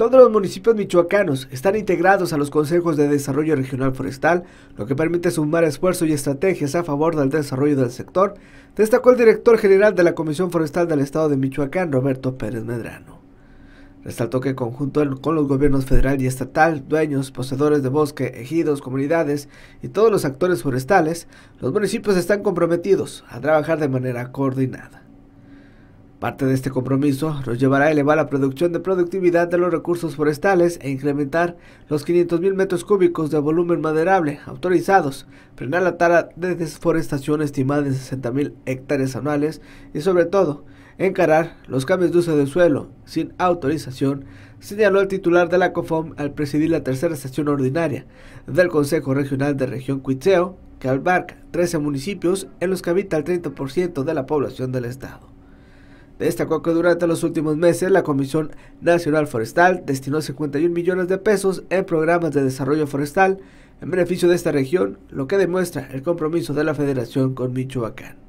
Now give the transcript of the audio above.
Todos los municipios michoacanos están integrados a los consejos de desarrollo regional forestal, lo que permite sumar esfuerzos y estrategias a favor del desarrollo del sector, destacó el director general de la Comisión Forestal del Estado de Michoacán, Roberto Pérez Medrano. Resaltó que conjunto con los gobiernos federal y estatal, dueños, poseedores de bosque, ejidos, comunidades y todos los actores forestales, los municipios están comprometidos a trabajar de manera coordinada. Parte de este compromiso nos llevará a elevar la producción de productividad de los recursos forestales e incrementar los 500.000 metros cúbicos de volumen maderable autorizados, frenar la tara de desforestación estimada en 60.000 hectáreas anuales y sobre todo encarar los cambios de uso del suelo sin autorización, señaló el titular de la COFOM al presidir la tercera sesión ordinaria del Consejo Regional de Región Cuitzeo, que abarca 13 municipios en los que habita el 30% de la población del estado. Destacó que durante los últimos meses la Comisión Nacional Forestal destinó 51 millones de pesos en programas de desarrollo forestal en beneficio de esta región, lo que demuestra el compromiso de la Federación con Michoacán.